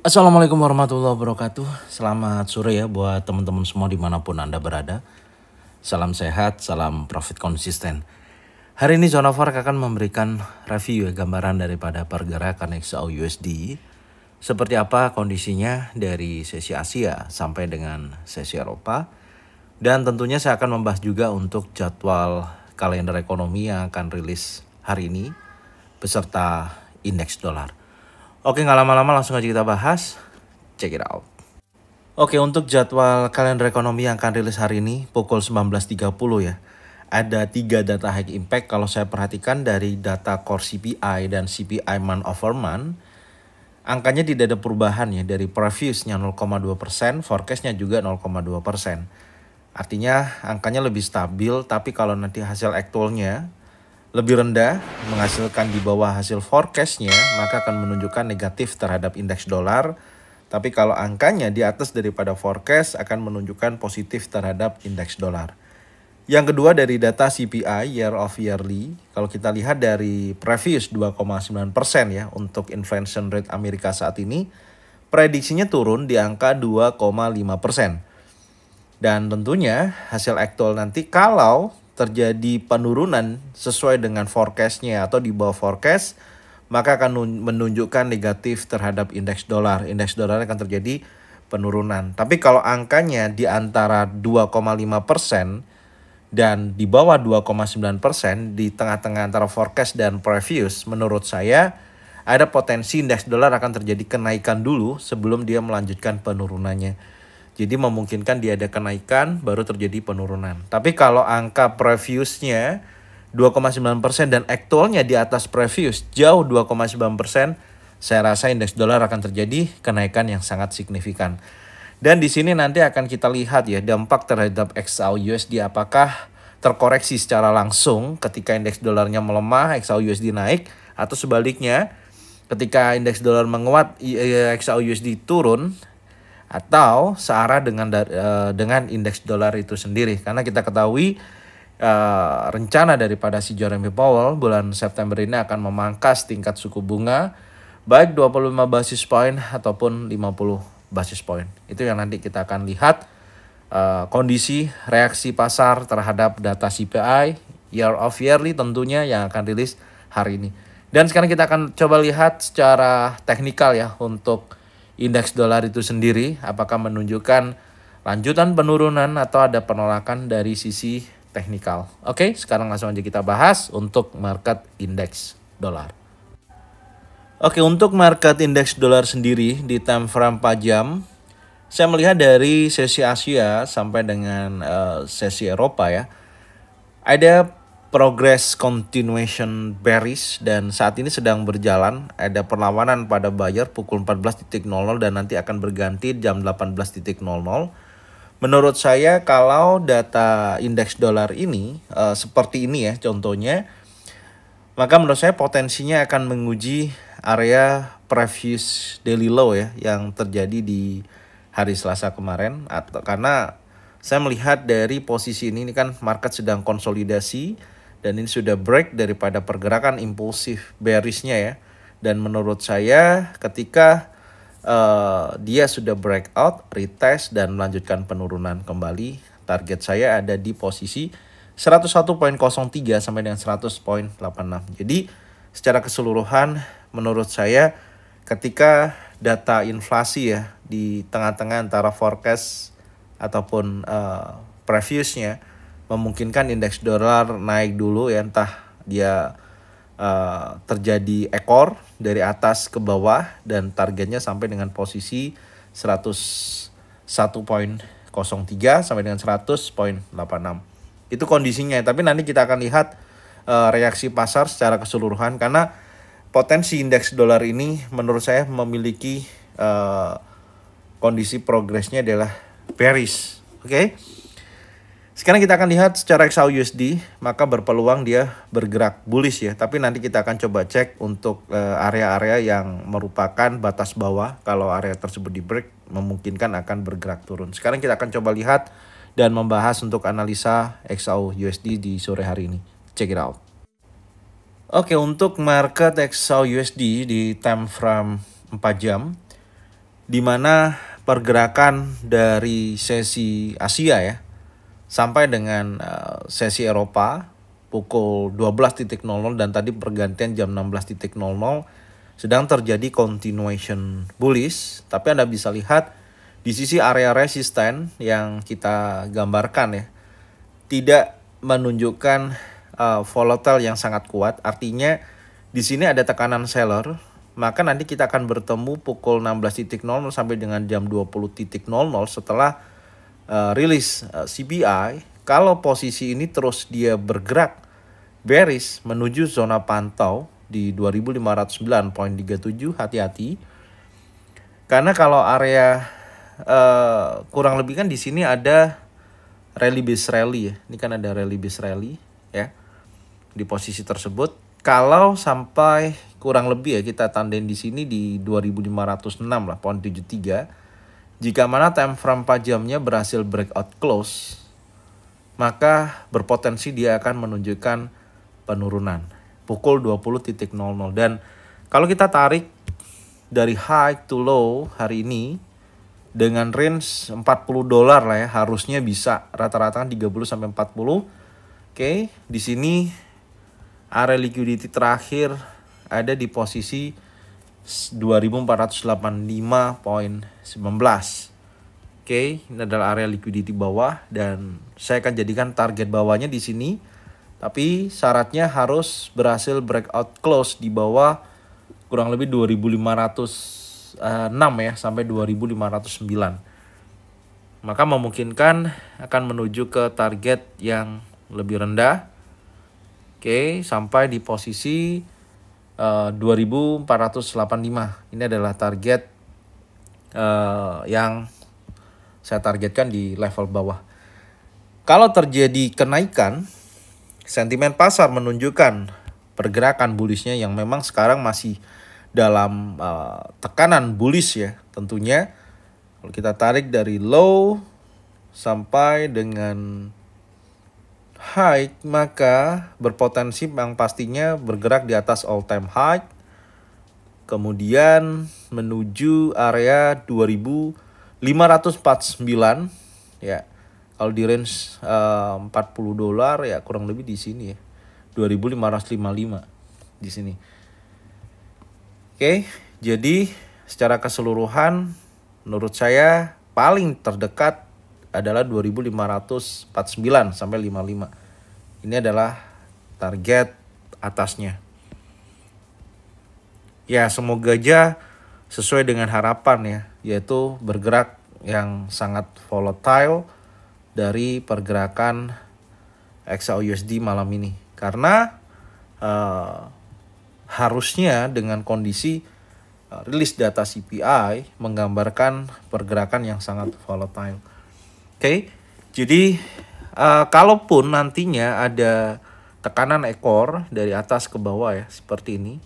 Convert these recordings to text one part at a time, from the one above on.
Assalamualaikum warahmatullahi wabarakatuh. Selamat sore ya buat teman-teman semua dimanapun Anda berada. Salam sehat, salam profit konsisten. Hari ini Zona Forex akan memberikan review ya, gambaran daripada pergerakan XAU USD. Seperti apa kondisinya dari sesi Asia sampai dengan sesi Eropa. Dan tentunya saya akan membahas juga untuk jadwal kalender ekonomi yang akan rilis hari ini beserta indeks dolar. Oke, nggak lama-lama langsung aja kita bahas. Check it out. Oke, untuk jadwal kalender ekonomi yang akan rilis hari ini pukul 19.30 ya. Ada tiga data high impact kalau saya perhatikan dari data core CPI dan CPI month over month. Angkanya tidak ada perubahan ya dari previousnya 0,2 persen, forecastnya juga 0,2 persen. Artinya angkanya lebih stabil tapi kalau nanti hasil aktualnya lebih rendah menghasilkan di bawah hasil forecastnya maka akan menunjukkan negatif terhadap indeks dolar tapi kalau angkanya di atas daripada forecast akan menunjukkan positif terhadap indeks dolar. Yang kedua dari data CPI year of yearly, kalau kita lihat dari previous 2,9% ya untuk inflation rate Amerika saat ini, prediksinya turun di angka 2,5%. Dan tentunya hasil aktual nanti kalau terjadi penurunan sesuai dengan forecastnya atau di bawah forecast, maka akan menunjukkan negatif terhadap indeks dolar. Indeks dolar akan terjadi penurunan. Tapi kalau angkanya di antara 2,5 persen dan di bawah 2,9 persen di tengah-tengah antara forecast dan previous, menurut saya ada potensi indeks dolar akan terjadi kenaikan dulu sebelum dia melanjutkan penurunannya. Jadi memungkinkan dia ada kenaikan baru terjadi penurunan. Tapi kalau angka previousnya 2,9% dan aktualnya di atas previous jauh 2,9%, saya rasa indeks dolar akan terjadi kenaikan yang sangat signifikan. Dan di sini nanti akan kita lihat ya dampak terhadap XAU apakah terkoreksi secara langsung ketika indeks dolarnya melemah, XAU naik atau sebaliknya ketika indeks dolar menguat, XAU turun atau searah dengan uh, dengan indeks dolar itu sendiri karena kita ketahui uh, rencana daripada si Jeremy Powell bulan September ini akan memangkas tingkat suku bunga baik 25 basis point ataupun 50 basis point. Itu yang nanti kita akan lihat uh, kondisi reaksi pasar terhadap data CPI year of yearly tentunya yang akan rilis hari ini. Dan sekarang kita akan coba lihat secara teknikal ya untuk indeks dolar itu sendiri apakah menunjukkan lanjutan penurunan atau ada penolakan dari sisi teknikal. Oke, sekarang langsung aja kita bahas untuk market indeks dolar. Oke, untuk market indeks dolar sendiri di time frame 4 jam, saya melihat dari sesi Asia sampai dengan uh, sesi Eropa ya, ada progress continuation bearish dan saat ini sedang berjalan ada perlawanan pada buyer pukul 14.00 dan nanti akan berganti jam 18.00. Menurut saya kalau data indeks dolar ini uh, seperti ini ya contohnya maka menurut saya potensinya akan menguji area previous daily low ya yang terjadi di hari Selasa kemarin atau karena saya melihat dari posisi ini ini kan market sedang konsolidasi dan ini sudah break daripada pergerakan impulsif bearishnya ya dan menurut saya ketika uh, dia sudah break out, retest dan melanjutkan penurunan kembali target saya ada di posisi 101.03 sampai dengan 100.86 jadi secara keseluruhan menurut saya ketika data inflasi ya di tengah-tengah antara forecast ataupun uh, eh, previousnya memungkinkan indeks dolar naik dulu ya entah dia uh, terjadi ekor dari atas ke bawah dan targetnya sampai dengan posisi 101.03 sampai dengan 100.86. Itu kondisinya tapi nanti kita akan lihat uh, reaksi pasar secara keseluruhan karena potensi indeks dolar ini menurut saya memiliki uh, kondisi progresnya adalah bearish. Oke. Okay? Sekarang kita akan lihat secara XAU USD, maka berpeluang dia bergerak bullish ya. Tapi nanti kita akan coba cek untuk eh, area-area yang merupakan batas bawah. Kalau area tersebut di break, memungkinkan akan bergerak turun. Sekarang kita akan coba lihat dan membahas untuk analisa XAU USD di sore hari ini. Check it out. Oke, untuk market XAU USD di time frame 4 jam, di mana pergerakan dari sesi Asia ya, sampai dengan eh, sesi Eropa pukul 12.00 dan tadi pergantian jam 16.00 sedang terjadi continuation bullish tapi Anda bisa lihat di sisi area resisten yang kita gambarkan ya tidak menunjukkan uh, volatile yang sangat kuat artinya di sini ada tekanan seller maka nanti kita akan bertemu pukul 16.00 sampai dengan jam 20.00 setelah uh, rilis uh, eh, CBI, kalau posisi ini terus dia bergerak beris menuju zona pantau di 2509.37 hati-hati. Karena kalau area uh, kurang lebih kan di sini ada rally bis rally ya. Ini kan ada rally bis rally ya. Di posisi tersebut kalau sampai kurang lebih ya kita tandain di sini di 2506 lah poin 73 jika mana time frame 4 jamnya berhasil breakout close, maka berpotensi dia akan menunjukkan penurunan pukul 20.00 dan kalau kita tarik dari high to low hari ini dengan range 40 dolar lah ya harusnya bisa rata-rata 30 sampai 40. Oke, di sini area liquidity terakhir ada di posisi 2485.19 Oke, okay, ini adalah area liquidity bawah dan saya akan jadikan target bawahnya di sini. Tapi syaratnya harus berhasil breakout close di bawah kurang lebih 2506 ya sampai 2509. Maka memungkinkan akan menuju ke target yang lebih rendah. Oke, okay, sampai di posisi 2485. Eh, Ini adalah target uh, yang saya targetkan di level bawah. Kalau terjadi kenaikan, sentimen pasar menunjukkan pergerakan bullishnya yang memang sekarang masih dalam uh, tekanan bullish ya tentunya. Kalau kita tarik dari low sampai dengan high maka berpotensi yang pastinya bergerak di atas all time high kemudian menuju area 2549 ya kalau di range eh, uh, 40 dolar ya kurang lebih di sini ya 2555 di sini oke jadi secara keseluruhan menurut saya paling terdekat adalah 2549 sampai 55. Ini adalah target atasnya. Ya, semoga aja sesuai dengan harapan ya, yaitu bergerak yang sangat volatile dari pergerakan XAUUSD malam ini. Karena uh, harusnya dengan kondisi eh, rilis data CPI menggambarkan pergerakan yang sangat volatile okay? jadi uh, kalaupun nantinya ada tekanan ekor dari atas ke bawah ya seperti ini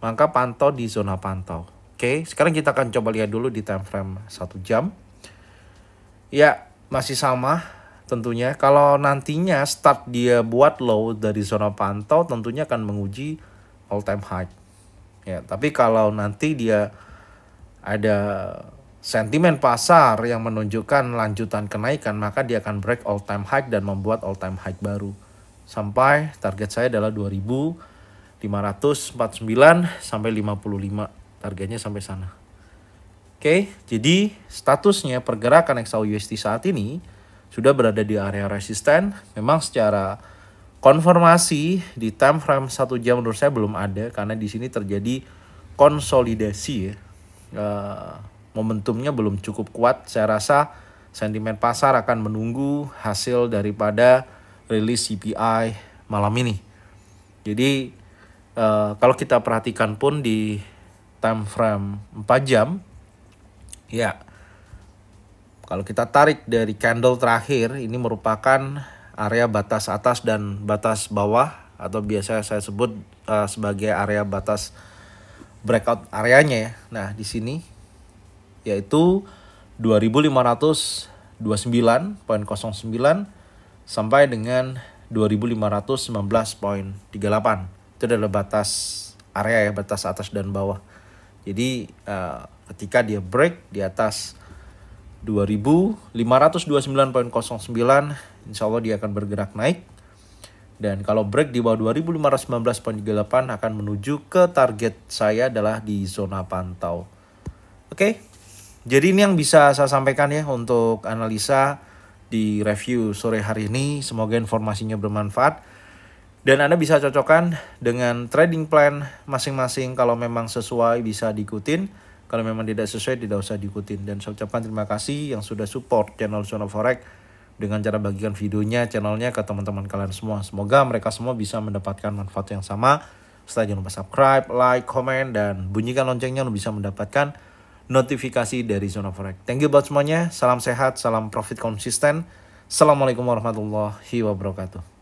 maka pantau di zona pantau oke okay? sekarang kita akan coba lihat dulu di time frame satu jam ya masih sama tentunya kalau nantinya start dia buat low dari zona pantau tentunya akan menguji all time high ya tapi kalau nanti dia ada sentimen pasar yang menunjukkan lanjutan kenaikan, maka dia akan break all time high dan membuat all time high baru. Sampai target saya adalah 2549 sampai 55. Targetnya sampai sana. Oke, jadi statusnya pergerakan EXA USD saat ini sudah berada di area resisten. Memang secara konfirmasi di time frame 1 jam menurut saya belum ada karena di sini terjadi konsolidasi ya. Eh, momentumnya belum cukup kuat. Saya rasa sentimen pasar akan menunggu hasil daripada rilis CPI malam ini. Jadi uh, kalau kita perhatikan pun di time frame 4 jam ya kalau kita tarik dari candle terakhir ini merupakan area batas atas dan batas bawah atau biasa saya sebut uh, sebagai area batas breakout areanya ya. Nah, di sini yaitu 2529.09 sampai dengan 2519.38. Itu adalah batas area ya, batas atas dan bawah. Jadi uh, ketika dia break di atas 2529.09 insya Allah dia akan bergerak naik dan kalau break di bawah 2519.38 akan menuju ke target saya adalah di zona pantau. Oke, okay? Jadi ini yang bisa saya sampaikan ya untuk analisa di review sore hari ini. Semoga informasinya bermanfaat. Dan Anda bisa cocokkan dengan trading plan masing-masing. Kalau memang sesuai bisa diikutin. Kalau memang tidak sesuai tidak usah diikutin. Dan saya ucapkan terima kasih yang sudah support channel Zona Forex dengan cara bagikan videonya, channelnya ke teman-teman kalian semua. Semoga mereka semua bisa mendapatkan manfaat yang sama. Setelah jangan lupa subscribe, like, komen, dan bunyikan loncengnya untuk bisa mendapatkan notifikasi dari Zona Forex. Thank you buat semuanya. Salam sehat, salam profit konsisten. Assalamualaikum warahmatullahi wabarakatuh.